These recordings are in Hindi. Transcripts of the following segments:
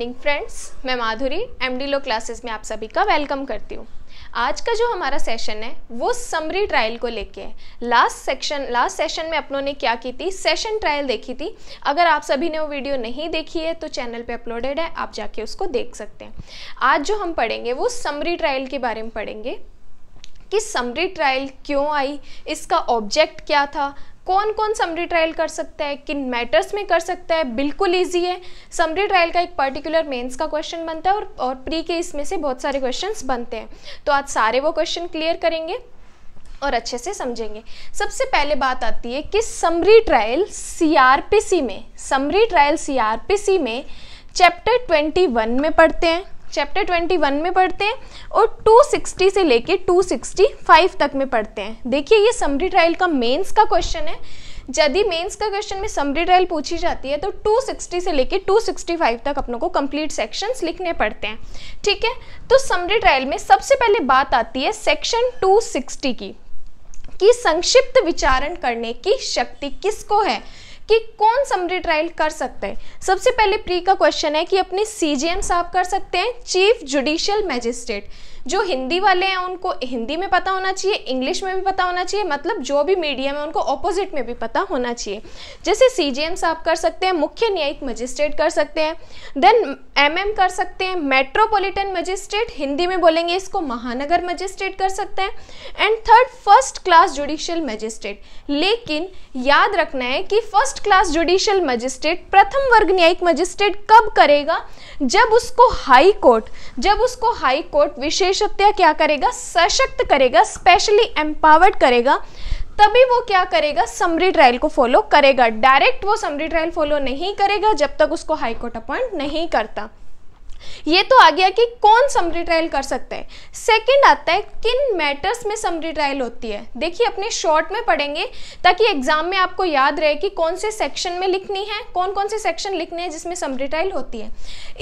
मॉर्निंग फ्रेंड्स मैं Madhuri M D law classes में आप सभी का वेलकम करती हूँ आज का जो हमारा सेशन है वो समरी ट्रायल को लेके है लास्ट सेक्शन लास्ट सेशन में अपनों ने क्या की थी सेशन ट्रायल देखी थी अगर आप सभी ने वो वीडियो नहीं देखी है तो चैनल पे अपलोडेड है आप जाके उसको देख सकते हैं आज जो हम पढ़ेंगे वो समरी ट्रायल के बारे में पढ़ेंगे कि समरी ट्रायल क्यों आई इसका ऑब्जेक्ट क्या था कौन कौन समरी ट्रायल कर सकता है किन मैटर्स में कर सकता है बिल्कुल ईजी है समरी ट्रायल का एक पर्टिकुलर मेंस का क्वेश्चन बनता है और, और प्री के इसमें से बहुत सारे क्वेश्चन बनते हैं तो आज सारे वो क्वेश्चन क्लियर करेंगे और अच्छे से समझेंगे सबसे पहले बात आती है कि समरी ट्रायल सीआरपीसी में समरी ट्रायल सीआरपीसी में चैप्टर 21 में पढ़ते हैं चैप्टर 21 में पढ़ते हैं और 260 से लेके 265 तक में पढ़ते हैं देखिए ये समरी ट्रायल का मेंस का क्वेश्चन है यदि मेंस का क्वेश्चन में समरी ट्रायल पूछी जाती है तो 260 से लेके 265 तक अपनों को कंप्लीट सेक्शंस लिखने पड़ते हैं ठीक है तो समरी ट्रायल में सबसे पहले बात आती है सेक्शन 260 की कि संक्षिप्त विचारण करने की शक्ति किसको है कि कौन समरी ट्रायल कर सकता है सबसे पहले प्री का क्वेश्चन है कि अपने सी साहब कर सकते हैं चीफ जुडिशियल मैजिस्ट्रेट जो हिंदी वाले हैं उनको हिंदी में पता होना चाहिए इंग्लिश में भी पता होना चाहिए मतलब जो भी मीडियम है उनको ऑपोजिट में भी पता होना चाहिए जैसे सी जी आप कर सकते हैं मुख्य न्यायिक मजिस्ट्रेट कर सकते हैं देन एम कर सकते हैं मेट्रोपोलिटन मजिस्ट्रेट हिंदी में बोलेंगे इसको महानगर मजिस्ट्रेट कर सकते हैं and third first class judicial magistrate लेकिन याद रखना है कि फर्स्ट क्लास जुडिशियल मजिस्ट्रेट प्रथम वर्ग न्यायिक मजिस्ट्रेट कब करेगा जब उसको हाई कोर्ट जब उसको हाई कोर्ट विशेष सत्या क्या करेगा सशक्त करेगा स्पेशली एम्पावर्ड करेगा तभी वो क्या करेगा समरी ट्रायल को फॉलो करेगा डायरेक्ट वो समरी ट्रायल फॉलो नहीं करेगा जब तक उसको हाईकोर्ट अपॉइंट नहीं करता ये तो आ गया कि कौन समरी ट्रायल कर सकता है सेकंड आता है किन मैटर्स में समरी ट्रायल होती है देखिए अपने शॉर्ट में पढ़ेंगे ताकि एग्जाम में आपको याद रहे कि कौन से सेक्शन में लिखनी है कौन कौन से सेक्शन लिखने हैं जिसमें समरी ट्रायल होती है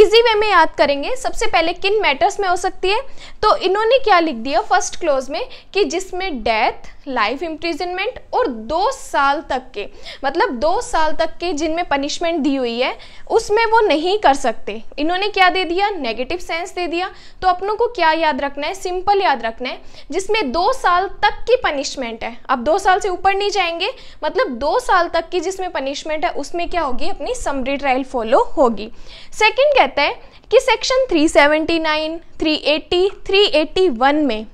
ईजी वे में याद करेंगे सबसे पहले किन मैटर्स में हो सकती है तो इन्होंने क्या लिख दिया फर्स्ट क्लोज में कि जिसमें डेथ लाइफ इम्प्रिजनमेंट और दो साल तक के मतलब दो साल तक के जिनमें पनिशमेंट दी हुई है उसमें वो नहीं कर सकते इन्होंने क्या दे दिया नेगेटिव सेंस दे दिया तो अपनों को क्या याद रखना है सिंपल याद रखना है जिसमें दो साल तक की पनिशमेंट है अब दो साल से ऊपर नहीं जाएंगे मतलब दो साल तक की जिसमें पनिशमेंट है उसमें क्या होगी अपनी समरी ट्रायल फॉलो होगी सेकेंड कहता है कि सेक्शन 379, 380, 381 में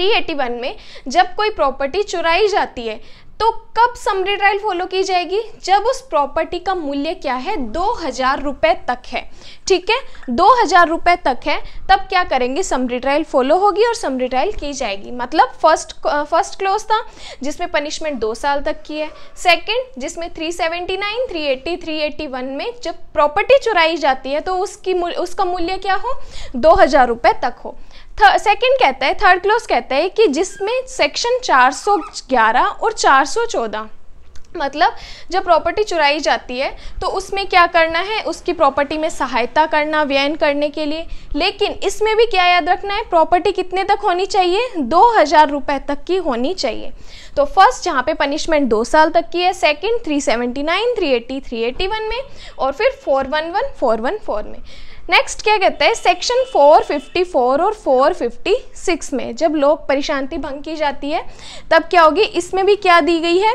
381 में जब कोई प्रॉपर्टी चुराई जाती है तो कब समरी ट्रायल फॉलो की जाएगी जब उस प्रॉपर्टी का मूल्य क्या है दो हजार रुपये तक है ठीक है दो हजार रुपये तक है तब क्या करेंगे समरी ट्रायल फॉलो होगी और समरी ट्रायल की जाएगी मतलब फर्स्ट फर्स्ट क्लोज था जिसमें पनिशमेंट दो साल तक की है सेकंड जिसमें 379, 380, 381 में जब प्रॉपर्टी चुराई जाती है तो उसकी उसका मूल्य क्या हो दो हजार रुपये तक हो सेकेंड कहता है थर्ड क्लोज कहता है कि जिसमें सेक्शन 411 और चौदह मतलब जब प्रॉपर्टी चुराई जाती है तो उसमें क्या करना है उसकी प्रॉपर्टी में सहायता करना व्ययन करने के लिए लेकिन इसमें भी क्या याद रखना है प्रॉपर्टी कितने तक होनी चाहिए दो हज़ार रुपये तक की होनी चाहिए तो फर्स्ट जहाँ पे पनिशमेंट दो साल तक की है सेकंड 379, 380, 381 में और फिर 411, 414 में नेक्स्ट क्या कहता है सेक्शन 454 और 456 में जब लोक परिशांति भंग की जाती है तब क्या होगी इसमें भी क्या दी गई है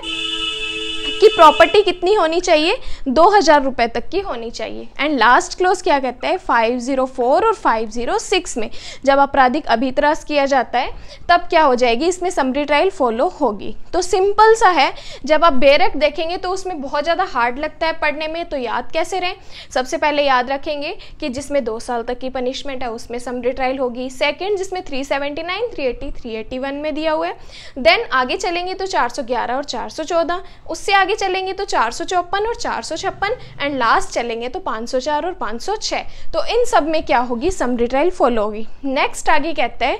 कि प्रॉपर्टी कितनी होनी चाहिए दो हज़ार रुपये तक की होनी चाहिए एंड लास्ट क्लोज क्या कहता है 504 और 506 में जब आपराधिक अभितरास किया जाता है तब क्या हो जाएगी इसमें समरी ट्रायल फॉलो होगी तो सिंपल सा है जब आप बेरक e देखेंगे तो उसमें बहुत ज़्यादा हार्ड लगता है पढ़ने में तो याद कैसे रहें सबसे पहले याद रखेंगे कि जिसमें दो साल तक की पनिशमेंट है उसमें समरी ट्रायल होगी सेकेंड जिसमें three seventy nine three eighty three eighty one में दिया हुआ है देन आगे चलेंगे तो चार सौ ग्यारह और चार सौ चौदह उससे आगे चलेंगे तो चार और चार एंड लास्ट चलेंगे तो 504 और 506 तो इन सब में क्या होगी सम डिटेल फॉलो होगी नेक्स्ट आगे कहते हैं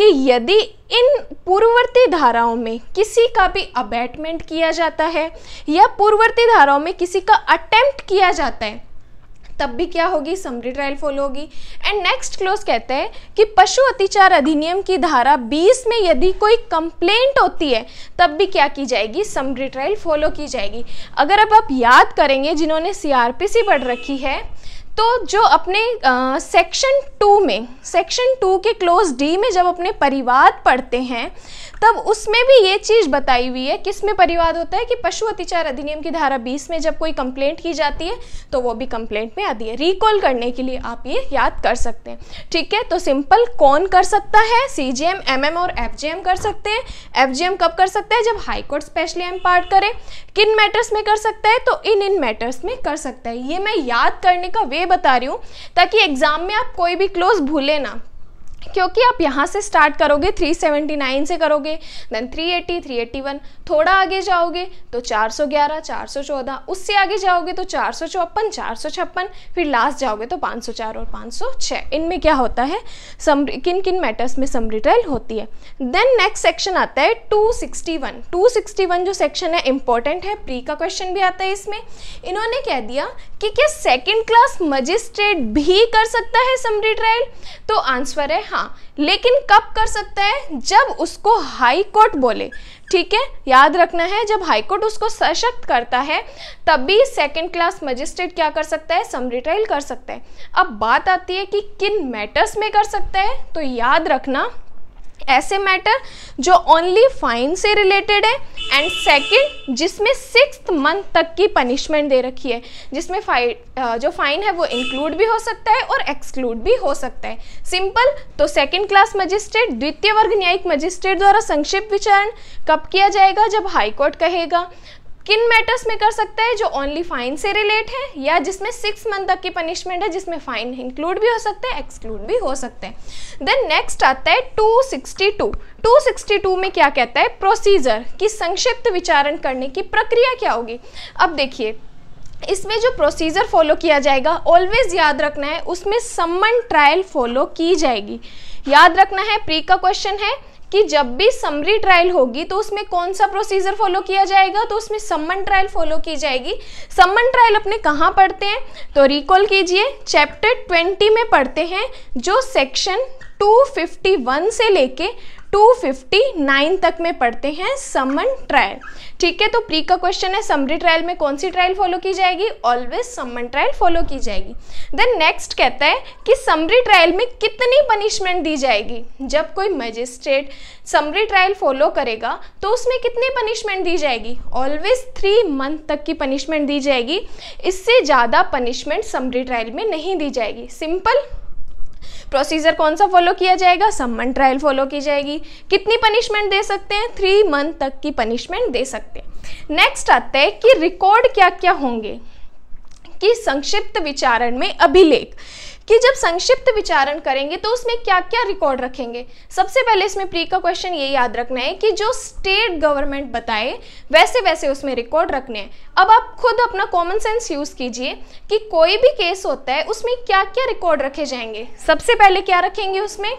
कि यदि इन पूर्ववर्ती धाराओं में किसी का भी अबैटमेंट किया जाता है या पूर्ववर्ती धाराओं में किसी का अटैम्प्ट किया जाता है तब भी क्या होगी समरी ट्रायल फॉलो होगी एंड नेक्स्ट क्लोज कहते हैं कि पशु अतिचार अधिनियम की धारा 20 में यदि कोई कंप्लेंट होती है तब भी क्या की जाएगी समरी ट्रायल फॉलो की जाएगी अगर अब आप याद करेंगे जिन्होंने सी पढ़ रखी है तो जो अपने सेक्शन टू में सेक्शन टू के क्लोज डी में जब अपने परिवाद पढ़ते हैं तब उसमें भी ये चीज़ बताई हुई है किस में परिवाद होता है कि पशु अतिचार अधिनियम की धारा 20 में जब कोई कंप्लेंट की जाती है तो वो भी कंप्लेंट में आती है रिकॉल करने के लिए आप ये याद कर सकते हैं ठीक है तो सिंपल कौन कर सकता है C J M M M और एफ जी एम कर सकते हैं एफ जी एम कब कर सकता है जब हाईकोर्ट स्पेशली एम पार्ट करें किन मैटर्स में कर सकता है तो इन इन मैटर्स में कर सकता है ये मैं याद करने का वे इसलिए बता रही हूँ ताकि एग्ज़ाम में आप कोई भी क्लोज भूले ना क्योंकि आप यहाँ से स्टार्ट करोगे 379 से करोगे देन 380, 381 थोड़ा आगे जाओगे तो 411, 414 उससे आगे जाओगे तो चार सौ फिर लास्ट जाओगे तो 504 और 506 इनमें क्या होता है सम किन किन मैटर्स में सम रिटेल होती है देन नेक्स्ट सेक्शन आता है 261 261 जो सेक्शन है इंपॉर्टेंट है प्री का क्वेश्चन भी आता है इसमें इन्होंने कह दिया कि क्या सेकंड क्लास मजिस्ट्रेट भी कर सकता है समरी ट्रायल तो आंसर है हाँ लेकिन कब कर सकता है जब उसको हाई कोर्ट बोले ठीक है याद रखना है जब हाई कोर्ट उसको सशक्त करता है तब भी सेकेंड क्लास मजिस्ट्रेट क्या कर सकता है समरी ट्रायल कर सकता है अब बात आती है कि किन मैटर्स में कर सकता है तो याद रखना ऐसे मैटर जो ओनली फाइन से रिलेटेड है एंड सेकंड जिसमें सिक्स मंथ तक की पनिशमेंट दे रखी है जिसमें फाइन जो फाइन है वो इंक्लूड भी हो सकता है और एक्सक्लूड भी हो सकता है सिंपल तो सेकंड क्लास मजिस्ट्रेट द्वितीय वर्ग न्यायिक मजिस्ट्रेट द्वारा संक्षिप्त विचारण कब किया जाएगा जब हाईकोर्ट कहेगा किन मैटर्स में कर सकता है जो ओनली फाइन से रिलेट है या जिसमें सिक्स मंथ तक की पनिशमेंट है जिसमें फाइन इंक्लूड भी हो सकते हैं एक्सक्लूड भी हो सकते हैं देन नेक्स्ट आता है 262 262 में क्या कहता है प्रोसीजर की संक्षिप्त विचारण करने की प्रक्रिया क्या होगी अब देखिए इसमें जो प्रोसीजर फॉलो किया जाएगा ऑलवेज याद रखना है उसमें सम्मन ट्रायल फॉलो की जाएगी याद रखना है प्री का क्वेश्चन है कि जब भी समरी ट्रायल होगी तो उसमें कौन सा प्रोसीजर फॉलो किया जाएगा तो उसमें सम्मन ट्रायल फॉलो की जाएगी सम्मन ट्रायल अपने कहाँ पढ़ते हैं तो रिकॉल कीजिए चैप्टर ट्वेंटी में पढ़ते हैं जो सेक्शन 251 से लेके 259 तक में पढ़ते हैं समन ट्रायल ठीक है तो प्री का क्वेश्चन है समरी ट्रायल में कौन सी ट्रायल फॉलो की जाएगी ऑलवेज समन ट्रायल फॉलो की जाएगी देन नेक्स्ट कहता है कि समरी ट्रायल में कितनी पनिशमेंट दी जाएगी जब कोई मजिस्ट्रेट समरी ट्रायल फॉलो करेगा तो उसमें कितनी पनिशमेंट दी जाएगी ऑलवेज थ्री मंथ तक की पनिशमेंट दी जाएगी इससे ज़्यादा पनिशमेंट समरी ट्रायल में नहीं दी जाएगी सिंपल प्रोसीजर कौन सा फॉलो किया जाएगा सम्मन ट्रायल फॉलो की जाएगी कितनी पनिशमेंट दे सकते हैं थ्री मंथ तक की पनिशमेंट दे सकते हैं नेक्स्ट आता है कि रिकॉर्ड क्या क्या होंगे कि संक्षिप्त विचारण में अभिलेख कि जब संक्षिप्त विचारण करेंगे तो उसमें क्या क्या रिकॉर्ड रखेंगे सबसे पहले इसमें प्री का क्वेश्चन ये याद रखना है कि जो स्टेट गवर्नमेंट बताए वैसे वैसे उसमें रिकॉर्ड रखने हैं अब आप खुद अपना कॉमन सेंस यूज़ कीजिए कि कोई भी केस होता है उसमें क्या क्या रिकॉर्ड रखे जाएंगे सबसे पहले क्या रखेंगे उसमें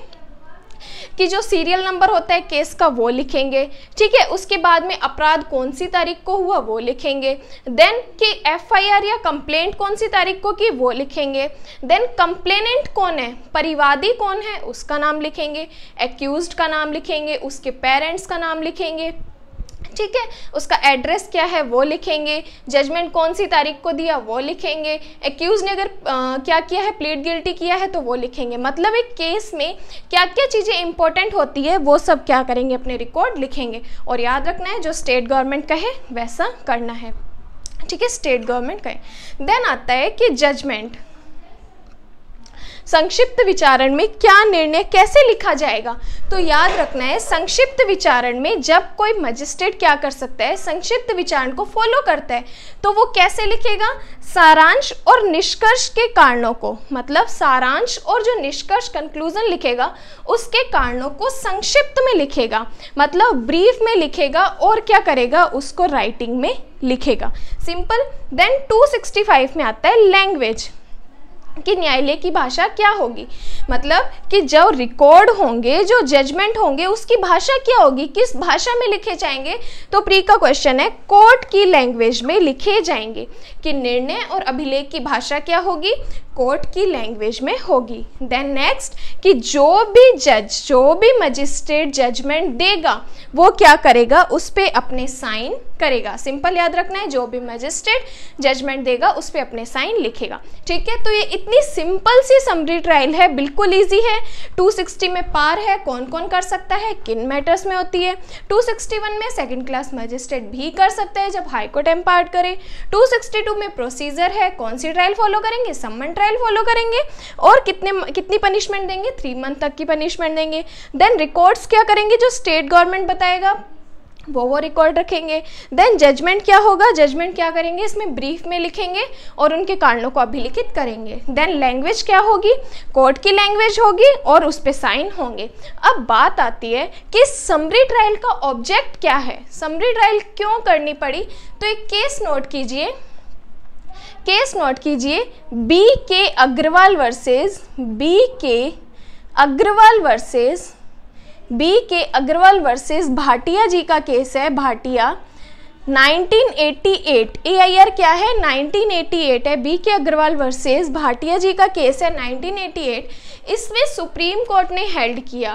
कि जो सीरियल नंबर होता है केस का वो लिखेंगे ठीक है उसके बाद में अपराध कौन सी तारीख को हुआ वो लिखेंगे देन कि एफआईआर या कंप्लेंट कौन सी तारीख को की वो लिखेंगे देन कंप्लेनेंट कौन है परिवादी कौन है उसका नाम लिखेंगे एक्यूज का नाम लिखेंगे उसके पेरेंट्स का नाम लिखेंगे ठीक है उसका एड्रेस क्या है वो लिखेंगे जजमेंट कौन सी तारीख को दिया वो लिखेंगे एक्यूज ने अगर आ, क्या किया है प्लेट गिल्टी किया है तो वो लिखेंगे मतलब एक केस में क्या क्या चीज़ें इंपॉर्टेंट होती है वो सब क्या करेंगे अपने रिकॉर्ड लिखेंगे और याद रखना है जो स्टेट गवर्नमेंट कहे वैसा करना है ठीक है स्टेट गवर्नमेंट कहे देन आता है कि जजमेंट संक्षिप्त विचारण में क्या निर्णय कैसे लिखा जाएगा तो याद रखना है संक्षिप्त विचारण में जब कोई मजिस्ट्रेट क्या कर सकता है संक्षिप्त विचारण को फॉलो करता है तो वो कैसे लिखेगा सारांश और निष्कर्ष के कारणों को मतलब सारांश और जो निष्कर्ष कंक्लूजन लिखेगा उसके कारणों को संक्षिप्त में लिखेगा मतलब ब्रीफ में लिखेगा और क्या करेगा उसको राइटिंग में लिखेगा सिंपल देन 265 में आता है लैंग्वेज कि न्यायालय की भाषा क्या होगी मतलब कि जो रिकॉर्ड होंगे जो जजमेंट होंगे उसकी भाषा क्या होगी किस भाषा में लिखे जाएंगे तो प्री का क्वेश्चन है कोर्ट की लैंग्वेज में लिखे जाएंगे कि निर्णय और अभिलेख की भाषा क्या होगी कोर्ट की लैंग्वेज में होगी देन नेक्स्ट कि जो भी जज जो भी मजिस्ट्रेट जजमेंट देगा वो क्या करेगा उस पर अपने साइन करेगा सिंपल याद रखना है जो भी मजिस्ट्रेट जजमेंट देगा उस पर अपने साइन लिखेगा ठीक है तो ये इतनी सिंपल सी समरी ट्रायल है बिल्कुल ईजी है 260 में पार है कौन कौन कर सकता है किन मैटर्स में होती है 261 में सेकंड क्लास मजिस्ट्रेट भी कर सकते हैं जब हाईकोर्ट एम्पार्ट करे 262 में प्रोसीजर है कौन सी ट्रायल फॉलो करेंगे सम्मन ट्रायल फॉलो करेंगे और कितने कितनी पनिशमेंट देंगे थ्री मंथ तक की पनिशमेंट देंगे देन रिकॉर्ड्स क्या करेंगे जो स्टेट गवर्नमेंट बताएगा वो वो रिकॉर्ड रखेंगे देन जजमेंट क्या होगा जजमेंट क्या करेंगे इसमें ब्रीफ में लिखेंगे और उनके कारणों को अभिलिखित करेंगे देन लैंग्वेज क्या होगी कोर्ट की लैंग्वेज होगी और उस पर साइन होंगे अब बात आती है कि समरी ट्रायल का ऑब्जेक्ट क्या है समरी ट्रायल क्यों करनी पड़ी तो एक केस नोट कीजिए केस नोट कीजिए B K Agarwal versus B K Agarwal versus B K Agarwal versus Bhatia जी का केस है भाटिया 1988 एआईआर क्या है 1988 है B K Agarwal versus Bhatia जी का केस है 1988 इसमें सुप्रीम कोर्ट ने हेल्ड किया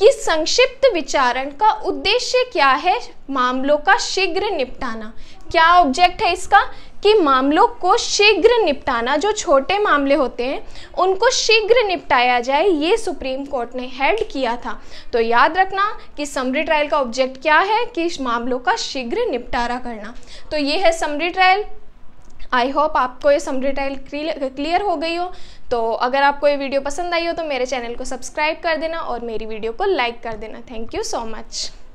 कि संक्षिप्त विचारण का उद्देश्य क्या है मामलों का शीघ्र निपटाना क्या ऑब्जेक्ट है इसका कि मामलों को शीघ्र निपटाना जो छोटे मामले होते हैं उनको शीघ्र निपटाया जाए ये सुप्रीम कोर्ट ने हेड किया था तो याद रखना कि समरी ट्रायल का ऑब्जेक्ट क्या है कि मामलों का शीघ्र निपटारा करना तो ये है समरी ट्रायल आई होप आपको ये समरी ट्रायल क्लियर हो गई हो तो अगर आपको ये वीडियो पसंद आई हो तो मेरे चैनल को सब्सक्राइब कर देना और मेरी वीडियो को लाइक कर देना थैंक यू सो मच